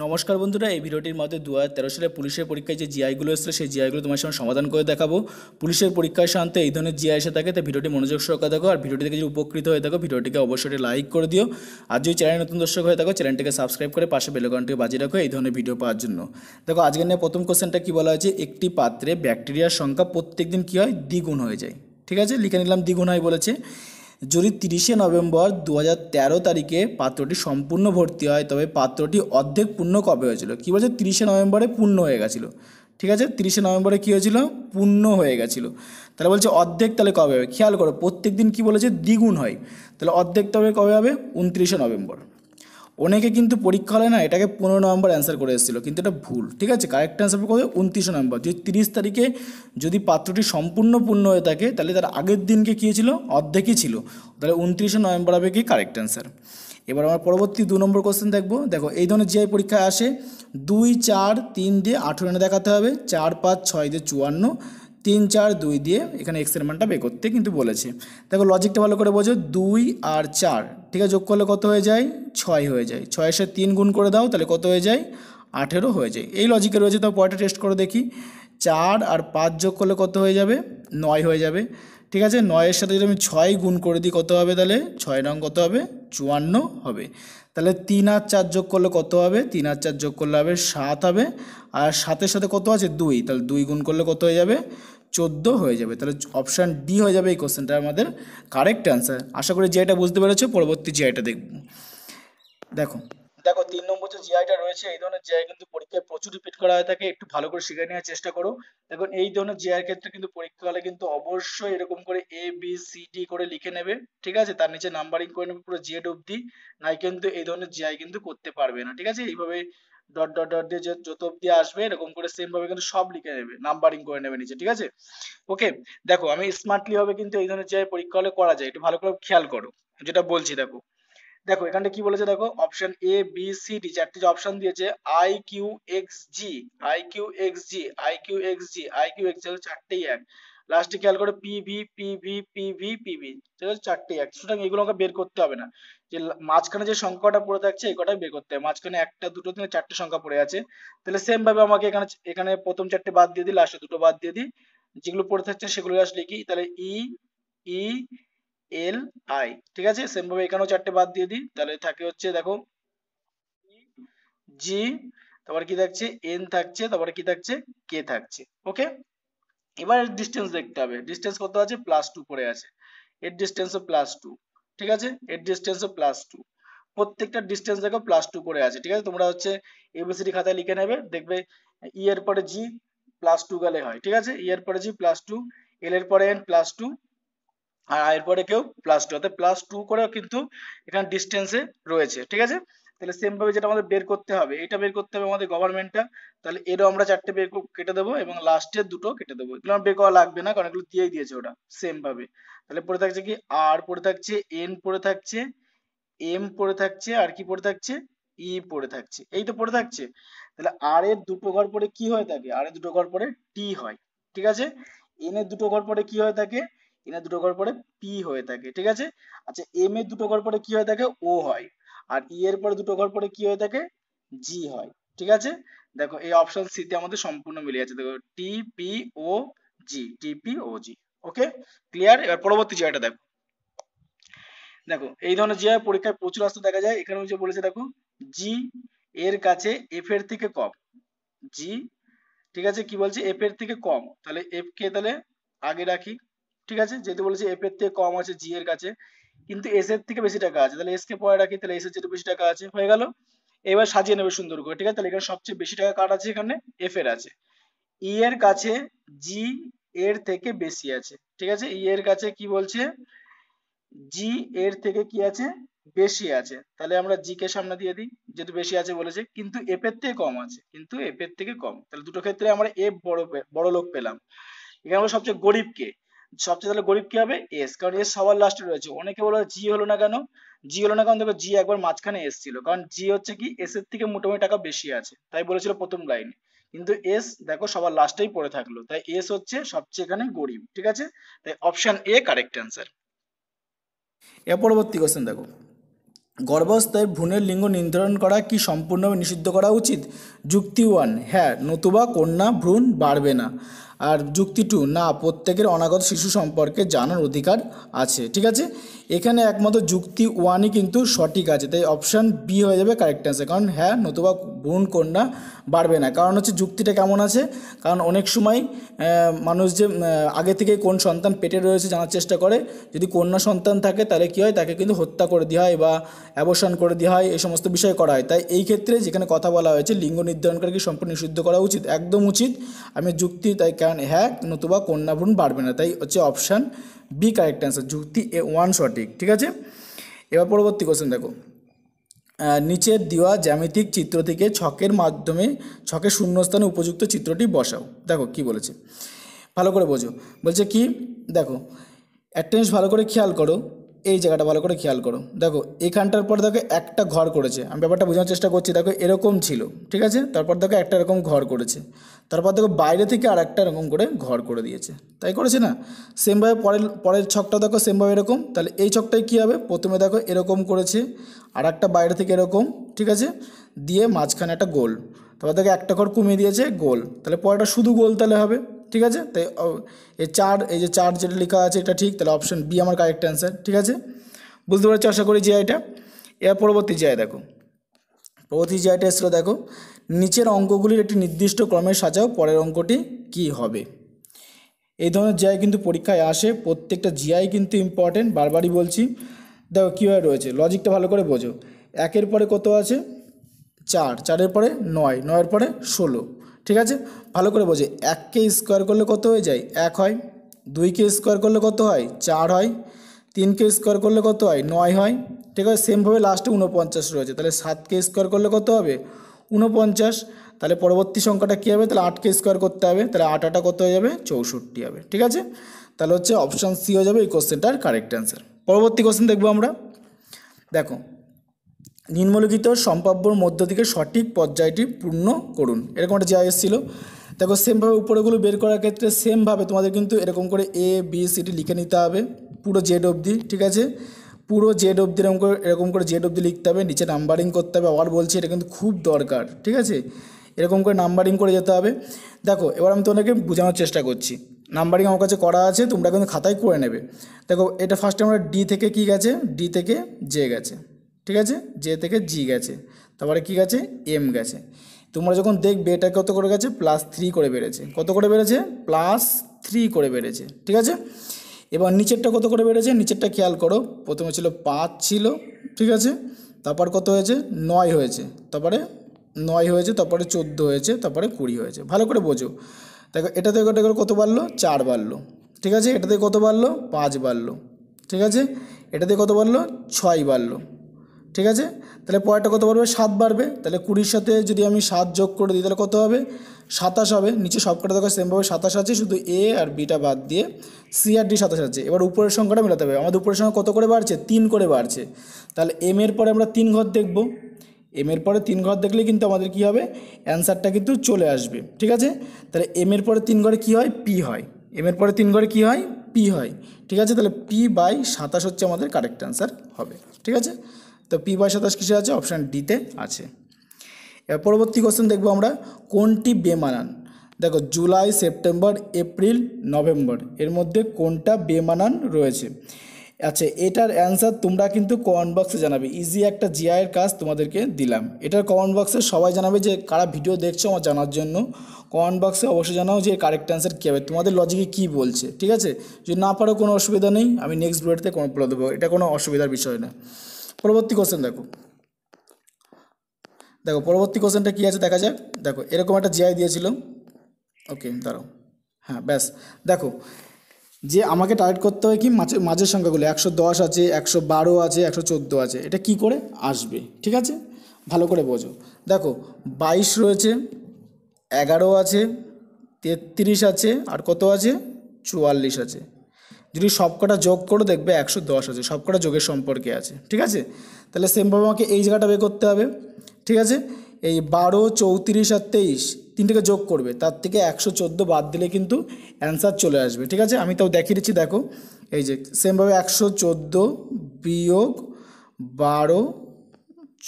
নমস্কার বন্ধুরা এই ভিডিওটির মধ্যে দু হাজার সালে পুলিশের পরীক্ষায় যে জিআইগুলো এসেছে সেই জিআইগুলো তোমার সঙ্গে সমাধান করে দেখাবো পুলিশের পরীক্ষায় শান্তে এই ধরনের জিআই এসে থাকে তাই ভিডিওটি মনোযোগ সহকারে দেখো আর ভিডিওটি থেকে যদি উপকৃত হয়ে থাকো ভিডিওটিকে অবশ্যই লাইক করে দিও আর যদি চ্যানেল নতুন দর্শক হয়ে থাকো চ্যানেলটিকে সাবস্ক্রাইব করে পাশে বেলকনটিকে বাজিয়ে রাখো এই ধরনের ভিডিও পাওয়ার জন্য দেখো আজকের নিয়ে প্রথম কোশ্চেনটা কী বলা হয়েছে একটি পাত্রে ব্যাকটেরিয়ার সংখ্যা প্রত্যেক দিন কী হয় দ্বিগুণ হয়ে যায় ঠিক আছে লিখে নিলাম দ্বিগুণ হয় বলেছে যদি তিরিশে নভেম্বর দু হাজার তারিখে পাত্রটি সম্পূর্ণ ভর্তি হয় তবে পাত্রটি অর্ধেক পূর্ণ কবে হয়েছিল কী বলছে তিরিশে নভেম্বরে পূর্ণ হয়ে গেছিলো ঠিক আছে তিরিশে নভেম্বরে কী হয়েছিল পূর্ণ হয়ে গেছিলো তাহলে বলছে অর্ধেক তাহলে কবে হবে খেয়াল করো প্রত্যেক দিন কী বলেছে দ্বিগুণ হয় তাহলে অর্ধেক তবে কবে হবে উনত্রিশে নভেম্বর অনেকে কিন্তু পরীক্ষা হলে না এটাকে পনেরো নম্বর অ্যান্সার করে এসেছিলো কিন্তু এটা ভুল ঠিক আছে কারেক্ট অ্যান্সার করবে উনত্রিশ নম্বর যদি তিরিশ তারিখে যদি পাত্রটি সম্পূর্ণ পূর্ণ হয়ে থাকে তাহলে তার আগের দিনকে কী ছিল অর্ধেকই ছিল তাহলে উনত্রিশে নভেম্বর হবে কি কারেক্ট অ্যান্সার এবার আমার পরবর্তী দু নম্বর কোশ্চেন দেখবো দেখো এই ধরনের জিআই পরীক্ষায় আসে দুই চার তিন দিয়ে আঠেরো দেখাতে হবে চার পাঁচ ছয় দিয়ে চুয়ান্ন তিন চার দুই দিয়ে এখানে এক্সের মানটা বের করতে কিন্তু বলেছে দেখো লজিকটা ভালো করে বোঝো দুই আর চার ঠিক আছে যোগ করলে কত হয়ে যায় ছয় হয়ে যায় ছয়ের সাথে তিন গুণ করে দাও তাহলে কত হয়ে যায় আঠেরো হয়ে যায় এই লজিকে রয়েছে তাও পয়টা টেস্ট করে দেখি চার আর পাঁচ যোগ করলে কত হয়ে যাবে নয় হয়ে যাবে ঠিক আছে নয়ের সাথে যদি আমি ছয় গুণ করে দিই কত হবে তাহলে ছয় রং কত হবে চুয়ান্ন হবে তাহলে তিন আর চার যোগ করলে কত হবে তিন আর চার যোগ করলে হবে সাত হবে আর সাতের সাথে কত আছে দুই তাহলে দুই গুণ করলে কত হয়ে যাবে চোদ্দ হয়ে যাবে তাহলে অপশান ডি হয়ে যাবে এই কোশ্চেনটা আমাদের কারেক্ট অ্যান্সার আশা করি জিআইটা বুঝতে পেরেছো পরবর্তী জিআইটা দেখব দেখো দেখো তিন নম্বর যে জিআইটা রয়েছে এই ধরনের জিআই কিন্তু পরীক্ষায় প্রচুর রিপিট করা হয়ে থাকে একটু ভালো করে শিখে নেওয়ার চেষ্টা করো দেখুন এই ধরনের জিআইয়ের ক্ষেত্রে কিন্তু পরীক্ষাকালে কিন্তু অবশ্যই এরকম করে এ বি সি ডি করে লিখে নেবে ঠিক আছে তার নিচে নাম্বারিং করে নেবে পুরো জেড অব্দি নাই কিন্তু এই ধরনের জিআই কিন্তু করতে পারবে না ঠিক আছে এইভাবে ডট ডট ডট দিয়ে যত অব্দি আসবে এরকম করে সেম ভাবে কিন্তু সব লিখে নেবে নাম্বারিং করে নেবে নিচে ঠিক আছে ওকে দেখো আমি স্মার্টলি হবে কিন্তু এই ধরনের যে পরীক্ষা হলে করা যায় একটু ভালো করে খেয়াল করো যেটা বলছি দেখো দেখো এখানটা কি বলেছে দেখো option A B C D চারটি যে অপশন দিয়েছে I Q X G I Q X G I Q X G I Q X G চারটেই এক লাস্টে খেয়াল করো P P V V P V P V ঠিক আছে চারটে এক সুতরাং এগুলো আমাকে বের করতে হবে না যে মাঝখানে যে সংখ্যাটা পড়ে থাকছে এই কটাই বের করতে হবে মাঝখানে একটা দুটো তিনটে চারটে সংখ্যা পড়ে আছে তাহলে সেম ভাবে আমাকে এখানে এখানে প্রথম চারটে বাদ দিয়ে দিই লাস্টে দুটো বাদ দিয়ে দিই যেগুলো পড়ে থাকছে সেগুলো আসলে কি তাহলে ই ই এল আই ঠিক আছে সেম ভাবে এখানেও চারটে বাদ দিয়ে দিই তাহলে থাকে হচ্ছে দেখো জি তারপরে কি থাকছে এন থাকছে তারপরে কি থাকছে কে থাকছে ওকে এবার ডিস্টেন্স দেখতে হবে ডিস্টেন্স কত আছে প্লাস টু পড়ে আছে এর ডিস্টেন্স প্লাস টু ঠিক আছে এর ডিস্টেন্সও প্লাস টু প্রত্যেকটা ডিস্টেন্স দেখো প্লাস টু করে আছে ঠিক আছে তোমরা হচ্ছে এবিসিডি খাতায় লিখে নেবে দেখবে ই e এর পরে জি প্লাস টু গেলে হয় ঠিক আছে ই e এর পরে জি প্লাস টু এল এর পরে এন প্লাস টু আর এর পরে কেউ প্লাস টু অর্থাৎ প্লাস টু করেও কিন্তু এখানে ডিস্টেন্সে রয়েছে ঠিক আছে তাহলে সেম ভাবে যেটা আমাদের বের করতে হবে এটা বের করতে হবে আমাদের গভর্নমেন্টটা তাহলে এরও আমরা চারটে বের কেটে দেবো এবং লাস্টের দুটো কেটে দেবো এগুলো বের করা লাগবে না কারণ এগুলো দিয়েই দিয়েছে ওটা সেম ভাবে তাহলে পড়ে থাকছে কি আর পড়ে থাকছে এন পড়ে থাকছে এম পড়ে থাকছে আর কি পড়ে থাকছে ই e পড়ে থাকছে এই তো পড়ে থাকছে তাহলে আর এর দুটো ঘর পরে কি হয়ে থাকে আর এর দুটো ঘর পরে টি হয় ঠিক আছে এন এর দুটো ঘর পরে কি হয়ে থাকে এন এর দুটো ঘর পরে পি হয়ে থাকে ঠিক আছে আচ্ছা এম এর দুটো ঘর পরে কি হয়ে থাকে ও হয় আর ই e এর পরে দুটো ঘর পরে কি হয়ে থাকে জি হয় ঠিক আছে দেখো এই অপশন সি তে আমাদের সম্পূর্ণ মিলে যাচ্ছে দেখো T P O G T P O G okay clear এবার পরবর্তী জায়গাটা দেখো দেখো এই ধরনের জিআই পরীক্ষায় প্রচুর আসতে দেখা যায় এখানে যে বলেছে দেখো জি এর কাছে এফ এর থেকে কম জি ঠিক আছে কি বলছে এফ এর থেকে কম তাহলে এফ কে তাহলে আগে রাখি ঠিক আছে যেহেতু বলেছে এফ এর থেকে কম আছে জি এর কাছে কিন্তু এস এর থেকে বেশি টাকা আছে তাহলে এস কে পরে রাখি তাহলে এস এর বেশি টাকা আছে হয়ে গেল এবার সাজিয়ে নেবে সুন্দর করে ঠিক আছে তাহলে এখানে সবচেয়ে বেশি টাকা কার আছে এখানে এফ এর আছে ই e এর কাছে জি এর থেকে বেশি আছে ঠিক আছে ই e এর কাছে কি বলছে জি এর থেকে কি আছে বেশি আছে তাহলে আমরা জি কে সামনে দিয়ে দিই যেহেতু বেশি আছে বলেছে কিন্তু এফ এর থেকে কম আছে কিন্তু এফ এর থেকে কম তাহলে দুটো ক্ষেত্রে আমরা এফ বড় বড় লোক পেলাম এখানে আমরা সবচেয়ে গরিব কে সবচেয়ে তাহলে গরিব কি হবে এস কারণ এস সবার লাস্টে রয়েছে অনেকে বলো জি হলো না কেন জি হলো না কারণ দেখো জি একবার মাঝখানে এসছিল কারণ জি হচ্ছে কি এস এর থেকে মোটামুটি টাকা বেশি আছে তাই বলেছিল প্রথম লাইনে কিন্তু এস দেখো সবার লাস্টেই পড়ে থাকলো তাই এস হচ্ছে সবচেয়ে এখানে গরিব ঠিক আছে তাই অপশন এ কারেক্ট অ্যান্সার এর পরবর্তী কোশ্চেন দেখো গর্ভস্থায় ভ্রূণের লিঙ্গ নির্ধারণ করা কি সম্পূর্ণভাবে নিষিদ্ধ করা উচিত যুক্তি ওয়ান হ্যাঁ নতুবা কন্যা ভ্রূণ বাড়বে না আর যুক্তি টু না প্রত্যেকের অনাগত শিশু সম্পর্কে জানার অধিকার আছে ঠিক আছে এখানে একমাত্র যুক্তি ওয়ানই কিন্তু সঠিক আছে তাই অপশান বি হয়ে যাবে কারেক্ট অ্যান্সার কারণ হ্যাঁ নতুবা ভ্রূণ কন্যা বাড়বে না কারণ হচ্ছে যুক্তিটা কেমন আছে কারণ অনেক সময় মানুষ যে আগে থেকে কোন সন্তান পেটে রয়েছে জানার চেষ্টা করে যদি কন্যা সন্তান থাকে তাহলে কী হয় তাকে কিন্তু হত্যা করে দেওয়া হয় বা অবসান করে দেওয়া হয় এই সমস্ত বিষয় করা হয় তাই এই ক্ষেত্রে যেখানে কথা বলা হয়েছে লিঙ্গ নির্ধারণকারীকে সম্পূর্ণ নিষিদ্ধ করা উচিত একদম উচিত আমি যুক্তি তাই কারণ হ্যাক নতুবা কন্যাভ্রূণ বাড়বে না তাই হচ্ছে অপশান বি কারেক্ট অ্যান্সার যুক্তি এ ওয়ান সঠিক ঠিক আছে এবার পরবর্তী কোশ্চেন দেখো নিচের দেওয়া জ্যামিতিক চিত্র থেকে ছকের মাধ্যমে ছকের শূন্যস্থানে উপযুক্ত চিত্রটি বসাও দেখো কি বলেছে ভালো করে বোঝো বলছে কি দেখো একটা জিনিস ভালো করে খেয়াল করো এই জায়গাটা ভালো করে খেয়াল করো দেখো এখানটার পর দেখো একটা ঘর করেছে আমি ব্যাপারটা বোঝানোর চেষ্টা করছি দেখো এরকম ছিল ঠিক আছে তারপর দেখো একটা এরকম ঘর করেছে তারপর দেখো বাইরে থেকে আর একটা এরকম করে ঘর করে দিয়েছে তাই করেছে না সেমভাবে পরের পরের ছকটা দেখো সেমভাবে এরকম তাহলে এই ছকটায় কী হবে প্রথমে দেখো এরকম করেছে আর একটা বাইরে থেকে এরকম ঠিক আছে দিয়ে মাঝখানে একটা গোল তারপর দেখো একটা ঘর কমিয়ে দিয়েছে গোল তাহলে পরেরটা শুধু গোল তাহলে হবে ঠিক আছে তাই এই চার এই যে চার যেটা লেখা আছে এটা ঠিক তাহলে অপশন বি আমার কারেক্ট অ্যান্সার ঠিক আছে বুঝতে পারছি আশা করি যে এটা এর পরবর্তী জিআই দেখো পরবর্তী আইটা এসেছিলো দেখো নিচের অঙ্কগুলির একটি নির্দিষ্ট ক্রমে সাজাও পরের অঙ্কটি কি হবে এই ধরনের জিআই কিন্তু পরীক্ষায় আসে প্রত্যেকটা জিআই কিন্তু ইম্পর্টেন্ট বারবারই বলছি দেখো কীভাবে রয়েছে লজিকটা ভালো করে বোঝো একের পরে কত আছে চার চারের পরে নয় নয়ের পরে ষোলো ঠিক আছে ভালো করে বোঝে এককে স্কোয়ার করলে কত হয়ে যায় এক হয় দুইকে স্কোয়ার করলে কত হয় চার হয় তিনকে স্কোয়ার করলে কত হয় নয় হয় ঠিক আছে সেমভাবে লাস্টে উনপঞ্চাশ রয়েছে তাহলে সাতকে স্কোয়ার করলে কত হবে উনপঞ্চাশ তাহলে পরবর্তী সংখ্যাটা কী হবে তাহলে আটকে স্কোয়ার করতে হবে তাহলে আট আটা কত হয়ে যাবে চৌষট্টি হবে ঠিক আছে তাহলে হচ্ছে অপশান সি হয়ে যাবে এই কোশ্চেনটার কারেক্ট অ্যান্সার পরবর্তী কোশ্চেন দেখবো আমরা দেখো নিম্নলিখিত সম্ভাব্যর মধ্য থেকে সঠিক পর্যায়টি পূর্ণ করুন এরকম একটা জায়গা এসেছিলো দেখো সেমভাবে উপরেগুলো বের করার ক্ষেত্রে সেমভাবে তোমাদের কিন্তু এরকম করে এ বি সিটি লিখে নিতে হবে পুরো জেড অবধি ঠিক আছে পুরো জেড অবধি এরকম করে এরকম করে জেড অবধি লিখতে হবে নিচে নাম্বারিং করতে হবে আবার বলছি এটা কিন্তু খুব দরকার ঠিক আছে এরকম করে নাম্বারিং করে যেতে হবে দেখো এবার আমি তোমাদেরকে বোঝানোর চেষ্টা করছি নাম্বারিং আমার কাছে করা আছে তোমরা কিন্তু খাতায় করে নেবে দেখো এটা ফার্স্টে আমরা ডি থেকে কি গেছে ডি থেকে জে গেছে ঠিক আছে জে থেকে জি গেছে তারপরে কি গেছে এম গেছে তোমরা যখন দেখবে এটা কত করে গেছে প্লাস থ্রি করে বেড়েছে কত করে বেড়েছে প্লাস থ্রি করে বেড়েছে ঠিক আছে এবার নিচেরটা কত করে বেড়েছে নিচেরটা খেয়াল করো প্রথমে ছিল পাঁচ ছিল ঠিক আছে তারপর কত হয়েছে নয় হয়েছে তারপরে নয় হয়েছে তারপরে চোদ্দ হয়েছে তারপরে কুড়ি হয়েছে ভালো করে বোঝো দেখো এটাতে এটা করে কত বাড়লো চার বাড়লো ঠিক আছে এটাতে কত বাড়লো পাঁচ বাড়লো ঠিক আছে এটাতে কত বাড়লো ছয় বাড়লো ঠিক আছে তাহলে পরেরটা কত বাড়বে সাত বাড়বে তাহলে কুড়ির সাথে যদি আমি সাত যোগ করে দিই তাহলে কত হবে সাতাশ হবে নিচে সবকটা দেখো সেমভাবে সাতাশ আছে শুধু এ আর বিটা বাদ দিয়ে সি আর ডি সাতাশ আছে এবার উপরের সংখ্যাটা মিলাতে হবে আমাদের উপরের সংখ্যা কত করে বাড়ছে তিন করে বাড়ছে তাহলে এম এর পরে আমরা তিন ঘর দেখব এম এর পরে তিন ঘর দেখলে কিন্তু আমাদের কি হবে অ্যান্সারটা কিন্তু চলে আসবে ঠিক আছে তাহলে এম এর পরে তিন ঘরে কি হয় পি হয় এম এর পরে তিন ঘরে কি হয় পি হয় ঠিক আছে তাহলে পি বাই সাতাশ হচ্ছে আমাদের কারেক্ট অ্যান্সার হবে ঠিক আছে তো পি বাই সাতাশ কিসে আছে অপশান ডিতে আছে এবার পরবর্তী কোশ্চেন দেখবো আমরা কোনটি বেমানান দেখো জুলাই সেপ্টেম্বর এপ্রিল নভেম্বর এর মধ্যে কোনটা বেমানান রয়েছে আচ্ছা এটার অ্যান্সার তোমরা কিন্তু কমেন্ট বক্সে জানাবে ইজি একটা জিআইয়ের কাজ তোমাদেরকে দিলাম এটার কমেন্ট বক্সে সবাই জানাবে যে কারা ভিডিও দেখছো আমার জানার জন্য কমেন্ট বক্সে অবশ্যই জানাও যে কারেক্ট অ্যান্সার কী হবে তোমাদের লজিকে কী বলছে ঠিক আছে যদি না পারো কোনো অসুবিধা নেই আমি নেক্সট ভিডিওতে কোনো করে দেবো এটা কোনো অসুবিধার বিষয় না পরবর্তী কোশ্চেন দেখো দেখো পরবর্তী কোশ্চেনটা কী আছে দেখা যাক দেখো এরকম একটা জিআই দিয়েছিল ওকে দাঁড়াও হ্যাঁ ব্যাস দেখো যে আমাকে টার্গেট করতে হয় কি মাঝে মাঝের সংখ্যাগুলো একশো দশ আছে একশো বারো আছে একশো চোদ্দো আছে এটা কি করে আসবে ঠিক আছে ভালো করে বোঝো দেখো বাইশ রয়েছে এগারো আছে তেত্রিশ আছে আর কত আছে চুয়াল্লিশ আছে যদি সবকটা যোগ করে দেখবে একশো দশ আছে সবকটা যোগের সম্পর্কে আছে ঠিক আছে তাহলে সেমভাবে আমাকে এই জায়গাটা বের করতে হবে ঠিক আছে এই বারো চৌত্রিশ আর তেইশ তিনটাকে যোগ করবে তার থেকে একশো চোদ্দো বাদ দিলে কিন্তু অ্যান্সার চলে আসবে ঠিক আছে আমি তাও দেখিয়ে দিচ্ছি দেখো এই যে সেমভাবে একশো চোদ্দো বিয়োগ বারো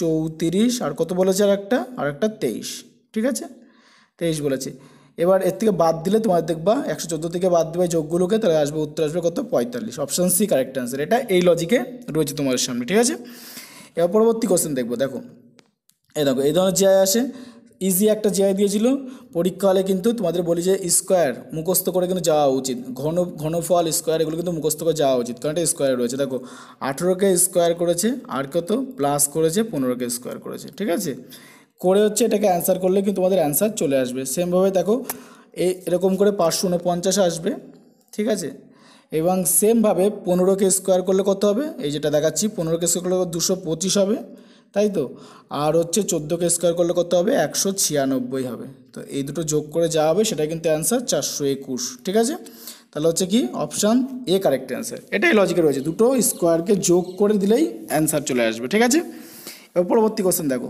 চৌত্রিশ আর কত বলেছে আর একটা আর একটা তেইশ ঠিক আছে তেইশ বলেছে এবার এর থেকে বাদ দিলে তোমার দেখবা একশো চোদ্দো থেকে বাদ দেবে যোগগুলোকে তাহলে আসবে উত্তর আসবে কত পঁয়তাল্লিশ অপশান সি কারেক্ট অ্যান্সার এটা এই লজিকে রয়েছে তোমাদের সামনে ঠিক আছে এবার পরবর্তী কোশ্চেন দেখবো দেখো এই দেখো এই ধরনের জিআই আসে ইজি একটা জিআই দিয়েছিল পরীক্ষা হলে কিন্তু তোমাদের বলি যে স্কোয়ার মুখস্থ করে কিন্তু যাওয়া উচিত ঘন ঘনফল স্কোয়ার এগুলো কিন্তু মুখস্থ করে যাওয়া উচিত কারণ এটা স্কোয়ার রয়েছে দেখো আঠেরোকে স্কোয়ার করেছে আর কত প্লাস করেছে পনেরোকে স্কোয়ার করেছে ঠিক আছে করে হচ্ছে এটাকে অ্যান্সার করলে কিন্তু তোমাদের অ্যান্সার চলে আসবে সেমভাবে দেখো এই এরকম করে পাঁচশো উনপঞ্চাশ আসবে ঠিক আছে এবং সেমভাবে পনেরোকে স্কোয়ার করলে কত হবে এই যেটা দেখাচ্ছি পনেরোকে স্কোয়ার করলে দুশো পঁচিশ হবে তাই তো আর হচ্ছে চোদ্দোকে স্কোয়ার করলে কত হবে একশো ছিয়ানব্বই হবে তো এই দুটো যোগ করে যা হবে সেটা কিন্তু অ্যান্সার চারশো একুশ ঠিক আছে তাহলে হচ্ছে কি অপশান এ কারেক্ট অ্যান্সার এটাই লজিকে রয়েছে দুটো স্কোয়ারকে যোগ করে দিলেই অ্যান্সার চলে আসবে ঠিক আছে এবার পরবর্তী কোশ্চেন দেখো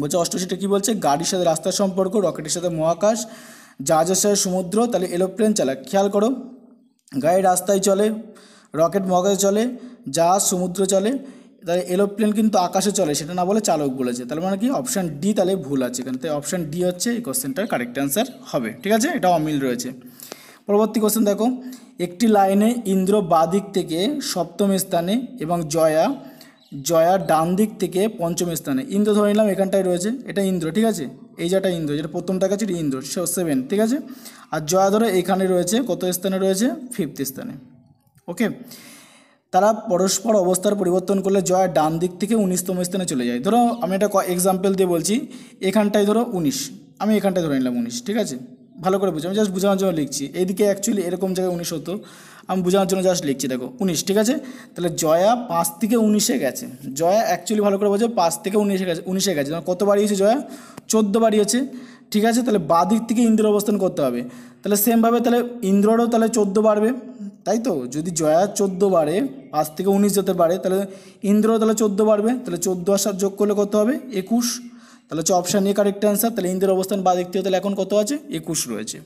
বলছে অষ্টশীটা কী বলছে গাড়ির সাথে রাস্তার সম্পর্ক রকেটের সাথে মহাকাশ জাহাজের সাথে সমুদ্র তাহলে এরোপ্লেন চালাক খেয়াল করো গাড়ি রাস্তায় চলে রকেট মহাকাশে চলে জাহাজ সমুদ্র চলে তাহলে এরোপ্লেন কিন্তু আকাশে চলে সেটা না বলে চালক বলেছে তাহলে মানে কি অপশান ডি তাহলে ভুল আছে এখানে তাই অপশান ডি হচ্ছে এই কোশ্চেনটার কারেক্ট অ্যান্সার হবে ঠিক আছে এটা অমিল রয়েছে পরবর্তী কোশ্চেন দেখো একটি লাইনে ইন্দ্র বাদিক থেকে সপ্তম স্থানে এবং জয়া জয়া ডান দিক থেকে পঞ্চম স্থানে ইন্দ্র ধরে নিলাম এখানটায় রয়েছে এটা ইন্দ্র ঠিক আছে এই যেটা ইন্দ্র যেটা প্রথমটা ছিল ইন্দ্র সেভেন ঠিক আছে আর জয়া ধরে এখানে রয়েছে কত স্থানে রয়েছে ফিফথ স্থানে ওকে তারা পরস্পর অবস্থার পরিবর্তন করলে জয়া ডান দিক থেকে উনিশতম স্থানে চলে যায় ধরো আমি একটা এক্সাম্পল দিয়ে বলছি এখানটায় ধরো উনিশ আমি এখানটায় ধরে নিলাম উনিশ ঠিক আছে ভালো করে বুঝো আমি জাস্ট বোঝানোর জন্য লিখছি এইদিকে অ্যাকচুয়ালি এরকম জায়গায় উনিশ হতো আমি বোঝানোর জন্য জাস্ট লিখছি দেখো উনিশ ঠিক আছে তাহলে জয়া পাঁচ থেকে উনিশে গেছে জয়া অ্যাকচুয়ালি ভালো করে বোঝো পাঁচ থেকে উনিশে গেছে উনিশে গেছে কত বাড়িয়েছে জয়া চোদ্দো বাড়িয়েছে ঠিক আছে তাহলে দিক থেকে ইন্দ্র অবস্থান করতে হবে তাহলে সেমভাবে তাহলে ইন্দ্ররও তাহলে চোদ্দো বাড়বে তাই তো যদি জয়া চোদ্দো বাড়ে পাঁচ থেকে উনিশ যেতে পারে তাহলে ইন্দ্রও তাহলে চোদ্দো বাড়বে তাহলে চোদ্দো আসার যোগ করলে কত হবে একুশ তাহলে হচ্ছে অপশান এ কারেক্ট অ্যান্সার তাহলে ইন্দ্রের অবস্থান বাদিক থেকে তাহলে এখন কত আছে একুশ রয়েছে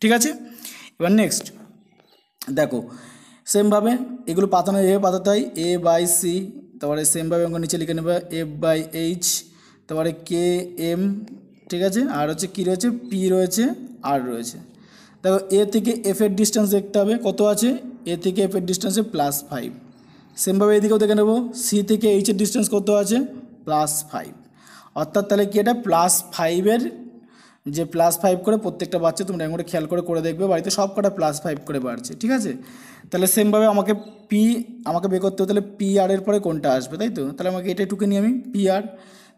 ঠিক আছে এবার নেক্সট দেখো সেমভাবে এগুলো পাতানো এ হয় এ বাই সি তারপরে সেমভাবে অঙ্ক নিচে লিখে নেবে এফ বাই এইচ তারপরে কে এম ঠিক আছে আর হচ্ছে কী রয়েছে পি রয়েছে আর রয়েছে দেখো এ থেকে এফের ডিস্টেন্স দেখতে হবে কত আছে এ থেকে এফের ডিস্টেন্সে প্লাস ফাইভ সেমভাবে এদিকেও দেখে নেবো সি থেকে এইচের ডিস্টেন্স কত আছে প্লাস ফাইভ অর্থাৎ তাহলে কি এটা প্লাস ফাইভের যে প্লাস ফাইভ করে প্রত্যেকটা বাচ্চা তোমরা এমন করে খেয়াল করে করে দেখবে বাড়িতে সব কটা প্লাস ফাইভ করে বাড়ছে ঠিক আছে তাহলে সেমভাবে আমাকে পি আমাকে বের করতে হবে তাহলে পি আর এর পরে কোনটা আসবে তাই তো তাহলে আমাকে এটা টুকে নিই আমি পি আর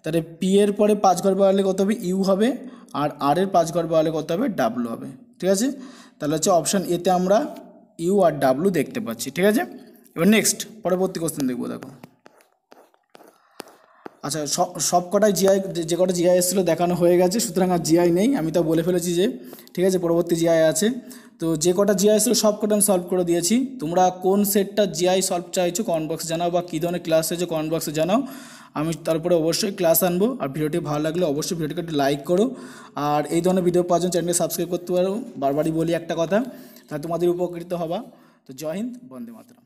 তাহলে পি এর পরে পাঁচ ঘর বাড়ালে কত হবে ইউ হবে আর আর এর পাঁচ ঘর বাড়ালে কত হবে ডাব্লু হবে ঠিক আছে তাহলে হচ্ছে অপশান এতে আমরা ইউ আর ডাব্লু দেখতে পাচ্ছি ঠিক আছে এবার নেক্সট পরবর্তী কোশ্চেন দেখবো দেখো আচ্ছা সব কটাই জিআই যে কটা জিআই এসেছিলো দেখানো হয়ে গেছে সুতরাং আর জিআই নেই আমি তো বলে ফেলেছি যে ঠিক আছে পরবর্তী জিআই আছে তো যে কটা জিআই এসেছিলো সব কটা আমি সলভ করে দিয়েছি তোমরা কোন সেটটা জিআই সলভ চাইছো কমেন্ট বক্সে জানাও বা কী ধরনের ক্লাস চাইছো কমেন্ট বক্সে জানাও আমি তারপরে অবশ্যই ক্লাস আনবো আর ভিডিওটি ভালো লাগলে অবশ্যই ভিডিওটিকে একটু লাইক করো আর এই ধরনের ভিডিও পাওয়ার জন্য চ্যানেলকে সাবস্ক্রাইব করতে পারো বারবারই বলি একটা কথা তাহলে তোমাদের উপকৃত হবা তো জয় হিন্দ বন্দে মাতরম